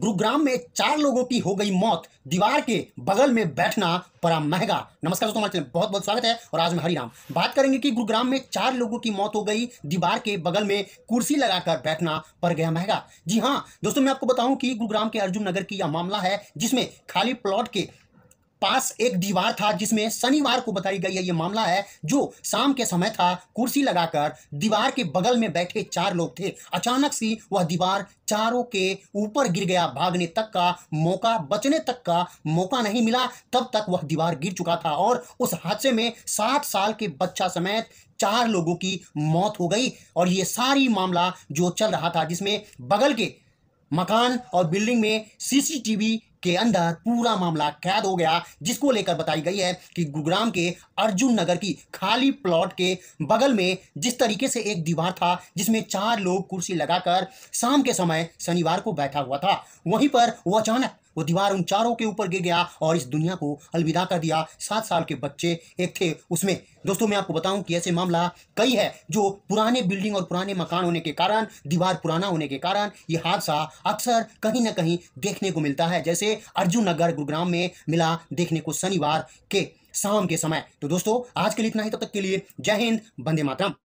गुरुग्राम में चार लोगों की हो गई मौत दीवार के बगल में बैठना बड़ा महंगा नमस्कार दोस्तों हमारे बहुत बहुत स्वागत है और आज मैं हरिराम बात करेंगे कि गुरुग्राम में चार लोगों की मौत हो गई दीवार के बगल में कुर्सी लगाकर बैठना पड़ गया महंगा जी हाँ दोस्तों मैं आपको बताऊं कि गुरुग्राम के अर्जुन नगर की यह मामला है जिसमें खाली प्लॉट के पास एक दीवार था जिसमें शनिवार को बताई गई है ये मामला है जो शाम के समय था कुर्सी लगाकर दीवार के बगल में बैठे चार लोग थे अचानक सी वह दीवार चारों के ऊपर गिर गया भागने तक का मौका बचने तक का मौका नहीं मिला तब तक वह दीवार गिर चुका था और उस हादसे में सात साल के बच्चा समेत चार लोगों की मौत हो गई और ये सारी मामला जो चल रहा था जिसमें बगल के मकान और बिल्डिंग में सीसीटीवी के अंदर पूरा मामला कैद हो गया जिसको लेकर बताई गई है कि गुरुग्राम के अर्जुन नगर की खाली प्लॉट के बगल में जिस तरीके से एक दीवार था जिसमें चार लोग कुर्सी लगाकर शाम के समय शनिवार को बैठा हुआ था वहीं पर वो अचानक वो दीवार उन चारों के ऊपर गिर गया और इस दुनिया को अलविदा कर दिया सात साल के बच्चे एक थे उसमें दोस्तों मैं आपको बताऊं कि ऐसे मामला कई है जो पुराने बिल्डिंग और पुराने मकान होने के कारण दीवार पुराना होने के कारण ये हादसा अक्सर कहीं ना कहीं देखने को मिलता है जैसे अर्जुन नगर गुरुग्राम में मिला देखने को शनिवार के शाम के समय तो दोस्तों आज के लिए इतना ही तब तक के लिए जय हिंद बंदे मातरम